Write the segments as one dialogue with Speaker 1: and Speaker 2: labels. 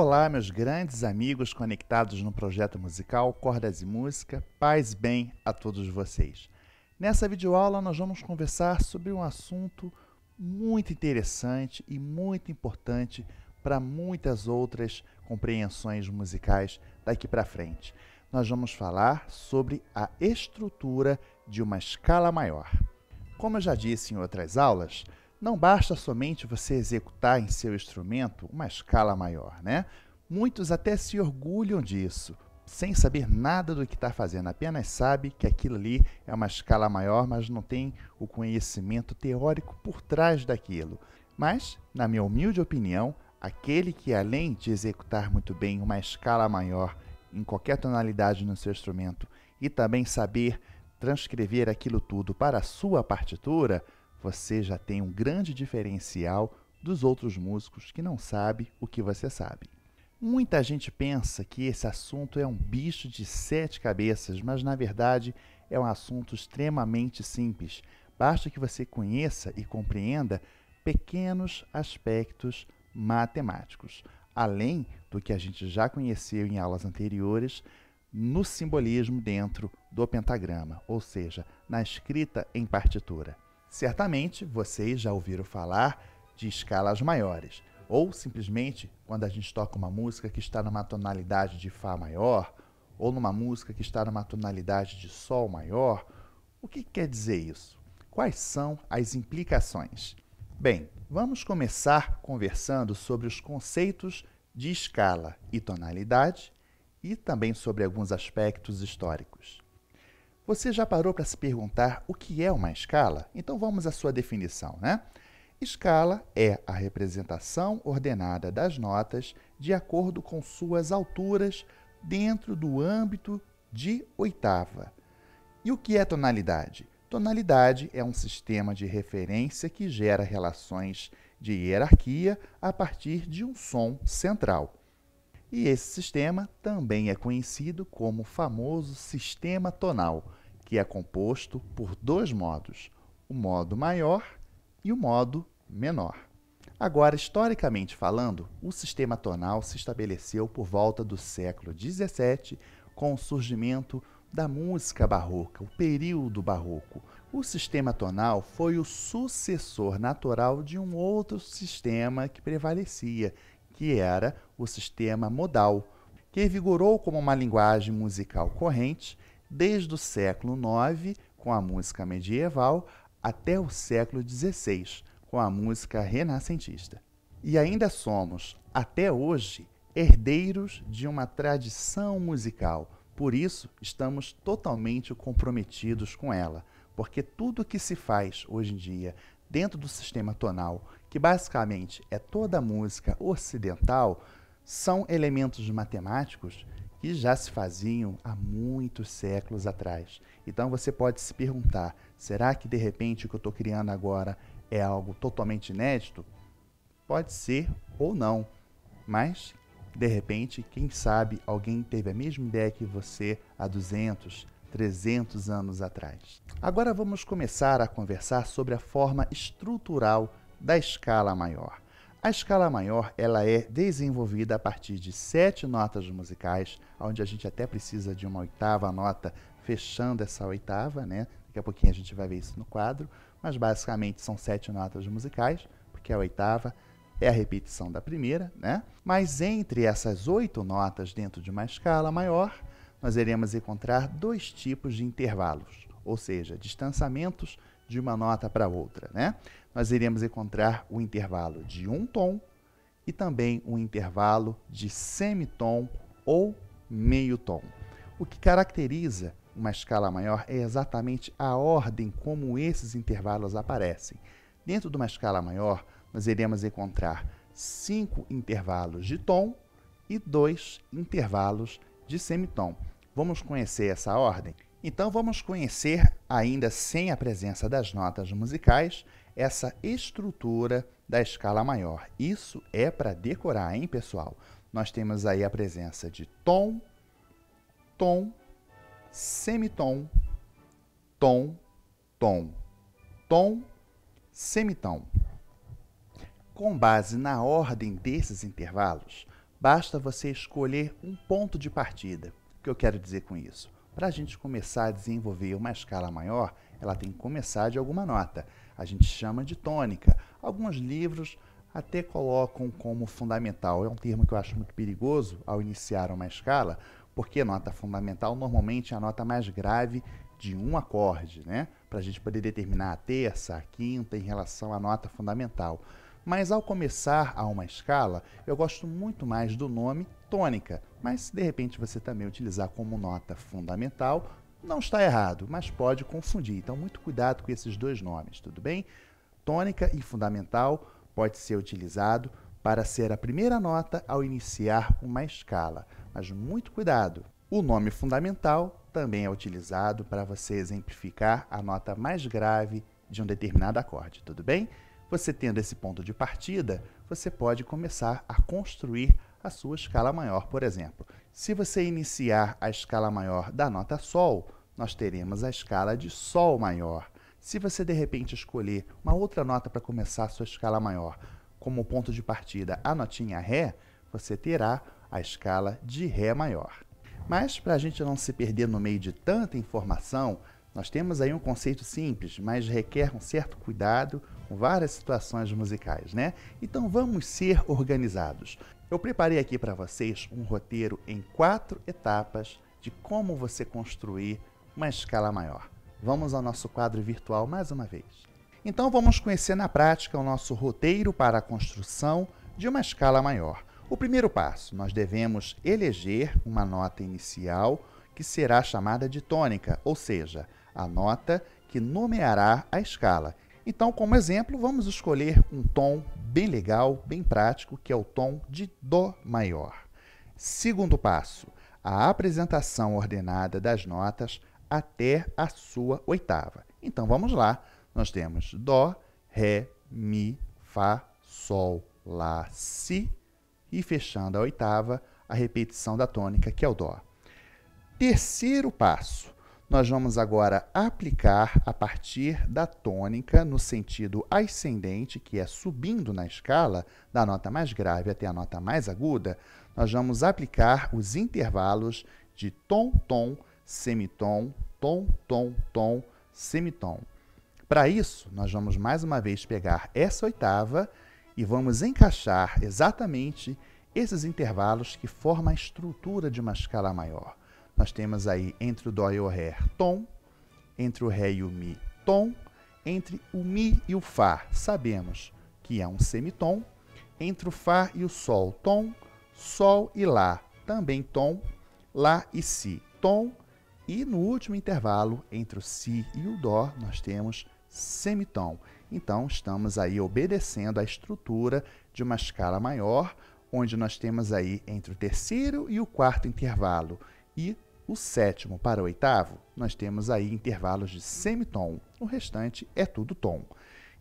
Speaker 1: Olá, meus grandes amigos conectados no projeto musical Cordas e Música, paz bem a todos vocês. Nessa videoaula, nós vamos conversar sobre um assunto muito interessante e muito importante para muitas outras compreensões musicais daqui para frente. Nós vamos falar sobre a estrutura de uma escala maior. Como eu já disse em outras aulas, não basta somente você executar em seu instrumento uma escala maior, né? Muitos até se orgulham disso, sem saber nada do que está fazendo, apenas sabe que aquilo ali é uma escala maior, mas não tem o conhecimento teórico por trás daquilo. Mas, na minha humilde opinião, aquele que, além de executar muito bem uma escala maior em qualquer tonalidade no seu instrumento e também saber transcrever aquilo tudo para a sua partitura, você já tem um grande diferencial dos outros músicos que não sabe o que você sabe. Muita gente pensa que esse assunto é um bicho de sete cabeças, mas na verdade é um assunto extremamente simples. Basta que você conheça e compreenda pequenos aspectos matemáticos, além do que a gente já conheceu em aulas anteriores no simbolismo dentro do pentagrama, ou seja, na escrita em partitura. Certamente vocês já ouviram falar de escalas maiores, ou simplesmente quando a gente toca uma música que está numa tonalidade de Fá maior, ou numa música que está numa tonalidade de Sol maior. O que quer dizer isso? Quais são as implicações? Bem, vamos começar conversando sobre os conceitos de escala e tonalidade e também sobre alguns aspectos históricos. Você já parou para se perguntar o que é uma escala? Então vamos à sua definição, né? Escala é a representação ordenada das notas de acordo com suas alturas dentro do âmbito de oitava. E o que é tonalidade? Tonalidade é um sistema de referência que gera relações de hierarquia a partir de um som central. E esse sistema também é conhecido como famoso sistema tonal que é composto por dois modos, o modo maior e o modo menor. Agora, historicamente falando, o sistema tonal se estabeleceu por volta do século XVII com o surgimento da música barroca, o período barroco. O sistema tonal foi o sucessor natural de um outro sistema que prevalecia, que era o sistema modal, que vigorou como uma linguagem musical corrente desde o século IX, com a música medieval, até o século XVI, com a música renascentista. E ainda somos, até hoje, herdeiros de uma tradição musical. Por isso, estamos totalmente comprometidos com ela, porque tudo que se faz hoje em dia dentro do sistema tonal, que basicamente é toda a música ocidental, são elementos matemáticos que já se faziam há muitos séculos atrás. Então você pode se perguntar: será que de repente o que eu estou criando agora é algo totalmente inédito? Pode ser ou não, mas de repente, quem sabe alguém teve a mesma ideia que você há 200, 300 anos atrás. Agora vamos começar a conversar sobre a forma estrutural da escala maior. A escala maior ela é desenvolvida a partir de sete notas musicais, onde a gente até precisa de uma oitava nota fechando essa oitava, né? Daqui a pouquinho a gente vai ver isso no quadro, mas basicamente são sete notas musicais, porque a oitava é a repetição da primeira, né? Mas entre essas oito notas dentro de uma escala maior, nós iremos encontrar dois tipos de intervalos, ou seja, distanciamentos de uma nota para outra, né? Nós iremos encontrar o intervalo de um tom e também um intervalo de semitom ou meio tom. O que caracteriza uma escala maior é exatamente a ordem como esses intervalos aparecem. Dentro de uma escala maior, nós iremos encontrar cinco intervalos de tom e dois intervalos de semitom. Vamos conhecer essa ordem? Então vamos conhecer ainda sem a presença das notas musicais, essa estrutura da escala maior. Isso é para decorar, hein, pessoal? Nós temos aí a presença de tom, tom, semitom, tom, tom, tom, semitom. Com base na ordem desses intervalos, basta você escolher um ponto de partida. O que eu quero dizer com isso? Para a gente começar a desenvolver uma escala maior, ela tem que começar de alguma nota. A gente chama de tônica. Alguns livros até colocam como fundamental. É um termo que eu acho muito perigoso ao iniciar uma escala, porque nota fundamental normalmente é a nota mais grave de um acorde, né? Para a gente poder determinar a terça, a quinta em relação à nota fundamental. Mas ao começar a uma escala, eu gosto muito mais do nome tônica, mas se de repente você também utilizar como nota fundamental, não está errado, mas pode confundir. Então, muito cuidado com esses dois nomes, tudo bem? Tônica e fundamental pode ser utilizado para ser a primeira nota ao iniciar uma escala, mas muito cuidado. O nome fundamental também é utilizado para você exemplificar a nota mais grave de um determinado acorde, tudo bem? Você tendo esse ponto de partida, você pode começar a construir a sua escala maior, por exemplo. Se você iniciar a escala maior da nota Sol, nós teremos a escala de Sol maior. Se você de repente escolher uma outra nota para começar a sua escala maior, como ponto de partida a notinha Ré, você terá a escala de Ré maior. Mas para a gente não se perder no meio de tanta informação, nós temos aí um conceito simples, mas requer um certo cuidado com várias situações musicais, né? Então vamos ser organizados. Eu preparei aqui para vocês um roteiro em quatro etapas de como você construir uma escala maior. Vamos ao nosso quadro virtual mais uma vez. Então vamos conhecer na prática o nosso roteiro para a construção de uma escala maior. O primeiro passo, nós devemos eleger uma nota inicial que será chamada de tônica, ou seja, a nota que nomeará a escala. Então, como exemplo, vamos escolher um tom bem legal, bem prático, que é o tom de Dó maior. Segundo passo, a apresentação ordenada das notas até a sua oitava. Então vamos lá. Nós temos Dó, Ré, Mi, Fá, Sol, Lá, Si e fechando a oitava, a repetição da tônica, que é o Dó. Terceiro passo, nós vamos agora aplicar a partir da tônica no sentido ascendente, que é subindo na escala, da nota mais grave até a nota mais aguda. Nós vamos aplicar os intervalos de tom-tom, semitom, tom-tom-tom, semitom. Para isso, nós vamos mais uma vez pegar essa oitava e vamos encaixar exatamente esses intervalos que formam a estrutura de uma escala maior. Nós temos aí entre o Dó e o Ré é tom, entre o Ré e o Mi tom, entre o Mi e o Fá sabemos que é um semitom, entre o Fá e o Sol tom, Sol e Lá também tom, Lá e Si tom, e no último intervalo, entre o Si e o Dó, nós temos semitom. Então, estamos aí obedecendo à estrutura de uma escala maior, onde nós temos aí entre o terceiro e o quarto intervalo e o sétimo para o oitavo, nós temos aí intervalos de semitom, o restante é tudo tom.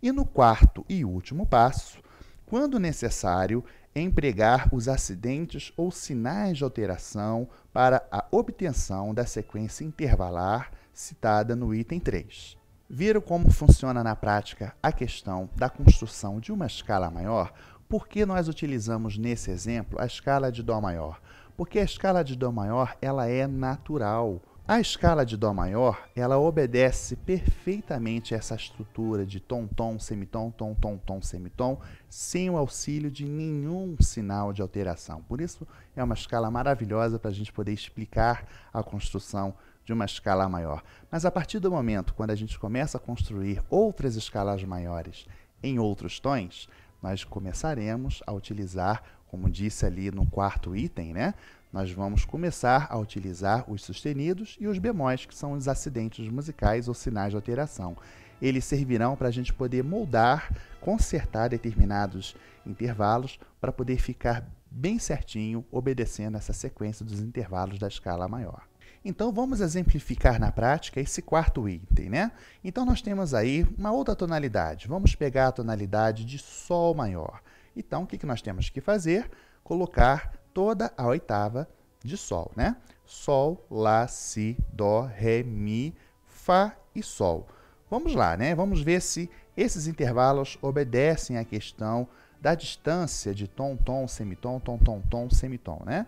Speaker 1: E no quarto e último passo, quando necessário, empregar os acidentes ou sinais de alteração para a obtenção da sequência intervalar citada no item 3. Viram como funciona na prática a questão da construção de uma escala maior? Por que nós utilizamos nesse exemplo a escala de Dó maior? Porque a escala de Dó maior ela é natural. A escala de Dó maior ela obedece perfeitamente essa estrutura de tom-tom, semitom, tom-tom, tom, semitom, sem o auxílio de nenhum sinal de alteração. Por isso, é uma escala maravilhosa para a gente poder explicar a construção de uma escala maior. Mas a partir do momento quando a gente começa a construir outras escalas maiores em outros tons, nós começaremos a utilizar como disse ali no quarto item, né? Nós vamos começar a utilizar os sustenidos e os bemóis, que são os acidentes musicais ou sinais de alteração. Eles servirão para a gente poder moldar, consertar determinados intervalos para poder ficar bem certinho, obedecendo essa sequência dos intervalos da escala maior. Então vamos exemplificar na prática esse quarto item, né? Então nós temos aí uma outra tonalidade. Vamos pegar a tonalidade de Sol maior. Então, o que, que nós temos que fazer? Colocar toda a oitava de Sol, né? Sol, Lá, Si, Dó, Ré, Mi, Fá e Sol. Vamos lá, né? Vamos ver se esses intervalos obedecem à questão da distância de tom, tom, semitom, tom, tom, tom, semitom, né?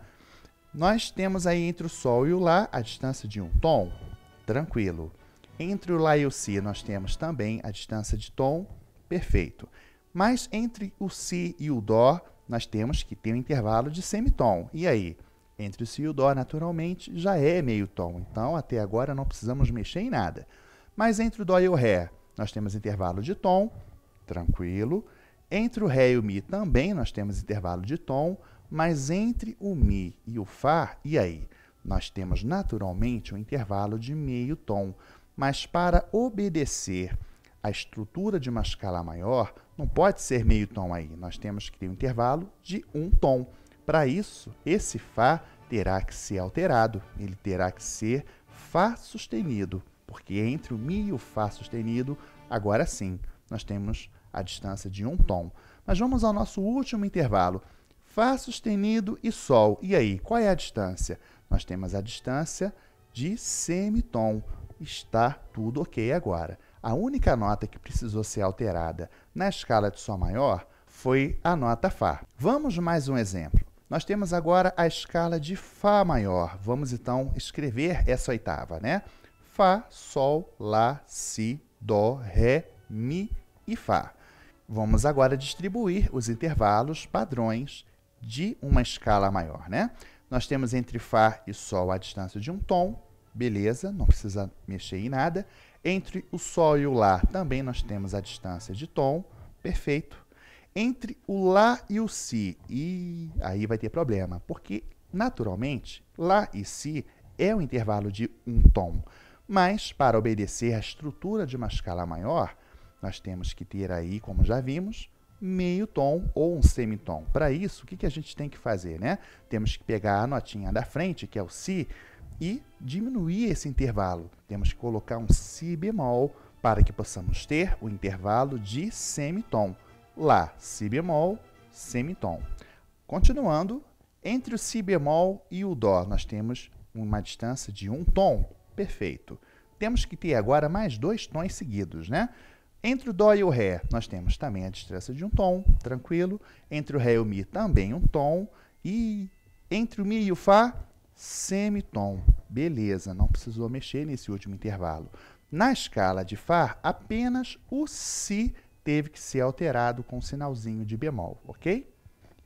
Speaker 1: Nós temos aí entre o Sol e o Lá a distância de um tom, tranquilo. Entre o Lá e o Si nós temos também a distância de tom, perfeito. Mas entre o si e o dó, nós temos que ter um intervalo de semitom. E aí? Entre o si e o dó, naturalmente, já é meio tom. Então, até agora, não precisamos mexer em nada. Mas entre o dó e o ré, nós temos intervalo de tom, tranquilo. Entre o ré e o mi também nós temos intervalo de tom, mas entre o mi e o fá, e aí? Nós temos naturalmente um intervalo de meio tom, mas para obedecer a estrutura de uma escala maior não pode ser meio tom aí. Nós temos que ter um intervalo de um tom. Para isso, esse Fá terá que ser alterado. Ele terá que ser Fá sustenido, porque entre o Mi e o Fá sustenido, agora sim, nós temos a distância de um tom. Mas vamos ao nosso último intervalo. Fá sustenido e Sol. E aí, qual é a distância? Nós temos a distância de semitom. Está tudo ok agora. A única nota que precisou ser alterada na escala de Sol maior foi a nota Fá. Vamos mais um exemplo. Nós temos agora a escala de Fá maior. Vamos então escrever essa oitava, né? Fá, Sol, Lá, Si, Dó, Ré, Mi e Fá. Vamos agora distribuir os intervalos padrões de uma escala maior, né? Nós temos entre Fá e Sol a distância de um tom, beleza, não precisa mexer em nada. Entre o Sol e o Lá também nós temos a distância de tom, perfeito. Entre o Lá e o Si, e aí vai ter problema, porque naturalmente Lá e Si é um intervalo de um tom. Mas para obedecer à estrutura de uma escala maior, nós temos que ter aí, como já vimos, meio tom ou um semitom. Para isso, o que, que a gente tem que fazer? Né? Temos que pegar a notinha da frente, que é o Si, e diminuir esse intervalo. Temos que colocar um si bemol para que possamos ter o intervalo de semitom. Lá, si bemol, semitom. Continuando, entre o si bemol e o dó, nós temos uma distância de um tom. Perfeito. Temos que ter agora mais dois tons seguidos, né? Entre o Dó e o Ré, nós temos também a distância de um tom, tranquilo. Entre o Ré e o Mi, também um tom. E entre o Mi e o Fá, semitom. Beleza, não precisou mexer nesse último intervalo. Na escala de Fá, apenas o Si teve que ser alterado com um sinalzinho de bemol, ok?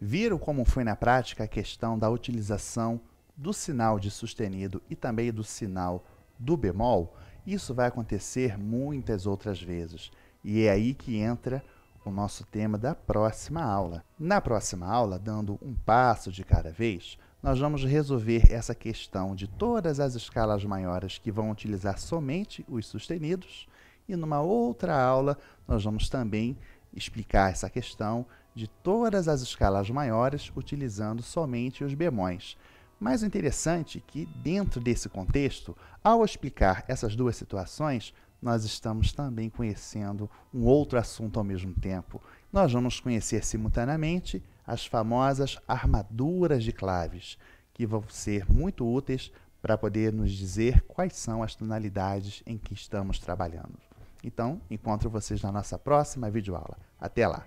Speaker 1: Viram como foi na prática a questão da utilização do sinal de sustenido e também do sinal do bemol? Isso vai acontecer muitas outras vezes. E é aí que entra o nosso tema da próxima aula. Na próxima aula, dando um passo de cada vez, nós vamos resolver essa questão de todas as escalas maiores que vão utilizar somente os sustenidos, e numa outra aula nós vamos também explicar essa questão de todas as escalas maiores utilizando somente os bemóis. mais interessante é que, dentro desse contexto, ao explicar essas duas situações, nós estamos também conhecendo um outro assunto ao mesmo tempo. Nós vamos conhecer simultaneamente as famosas armaduras de claves, que vão ser muito úteis para poder nos dizer quais são as tonalidades em que estamos trabalhando. Então, encontro vocês na nossa próxima videoaula. Até lá!